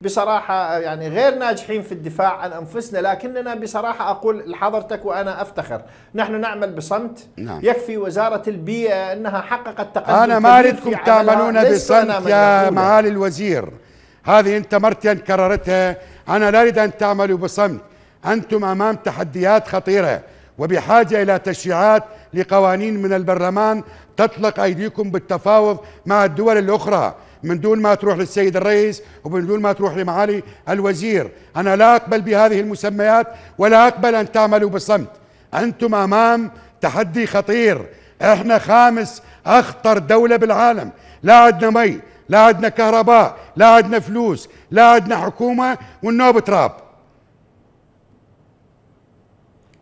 بصراحة يعني غير ناجحين في الدفاع عن أنفسنا لكننا بصراحة أقول لحضرتك وأنا أفتخر نحن نعمل بصمت نعم. يكفي وزارة البيئة أنها حققت تقدم أنا ما أريدكم تعملون بصمت يا معالي الوزير هذه أنت مرتين كررتها أنا لا أريد أن تعملوا بصمت أنتم أمام تحديات خطيرة وبحاجة إلى تشريعات لقوانين من البرلمان تطلق أيديكم بالتفاوض مع الدول الأخرى من دون ما تروح للسيد الرئيس ومن دون ما تروح لمعالي الوزير أنا لا أقبل بهذه المسميات ولا أقبل أن تعملوا بالصمت أنتم أمام تحدي خطير إحنا خامس أخطر دولة بالعالم لا عندنا مي لا عندنا كهرباء لا عندنا فلوس لا عندنا حكومة والنوب تراب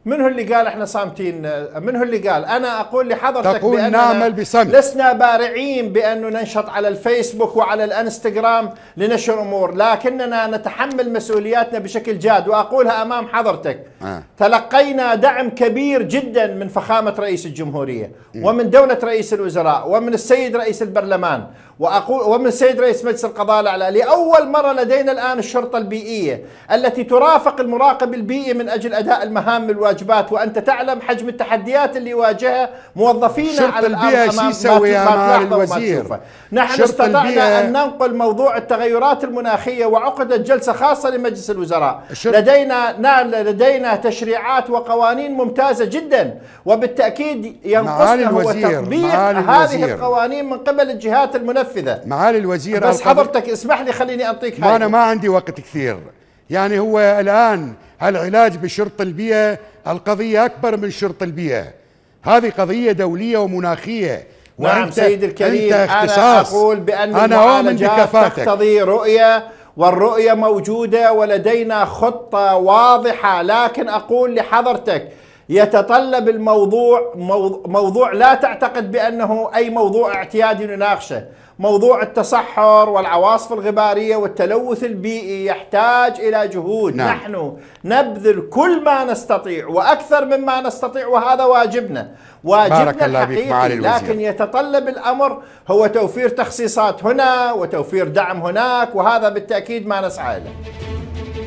من هو اللي قال احنا صامتين من هو اللي قال انا اقول لحضرتك تقول بأننا نعمل بسمت. لسنا بارعين بانه ننشط على الفيسبوك وعلى الانستغرام لنشر امور لكننا نتحمل مسؤولياتنا بشكل جاد واقولها امام حضرتك آه. تلقينا دعم كبير جدا من فخامه رئيس الجمهوريه م. ومن دوله رئيس الوزراء ومن السيد رئيس البرلمان واقول ومن السيد رئيس مجلس القضاء الاعلى لاول مره لدينا الان الشرطه البيئيه التي ترافق المراقب البيئي من اجل اداء المهام الواجبة الواجبات وانت تعلم حجم التحديات اللي يواجهها موظفينا على الارض شو يسوي يا مار الوزير نحن استطعنا ان ننقل موضوع التغيرات المناخيه وعقدت جلسه خاصه لمجلس الوزراء لدينا لدينا تشريعات وقوانين ممتازه جدا وبالتاكيد ينقصنا هو تطبيق هذه القوانين من قبل الجهات المنفذه معالي الوزير بس حضرتك اسمح لي خليني اعطيك ما انا ما عندي وقت كثير يعني هو الان العلاج بشرط البيئه القضية أكبر من شرط البيئة هذه قضية دولية ومناخية نعم، وأنت نعم سيد الكريم أنت اختصاص أنا أقول بأن أنا أؤمن تقتضي رؤية والرؤية موجودة ولدينا خطة واضحة لكن أقول لحضرتك يتطلب الموضوع موضوع لا تعتقد بأنه أي موضوع اعتيادي نناقشه موضوع التصحر والعواصف الغبارية والتلوث البيئي يحتاج إلى جهود نعم. نحن نبذل كل ما نستطيع وأكثر مما نستطيع وهذا واجبنا واجبنا الحقيقي لكن يتطلب الأمر هو توفير تخصيصات هنا وتوفير دعم هناك وهذا بالتأكيد ما نسعى له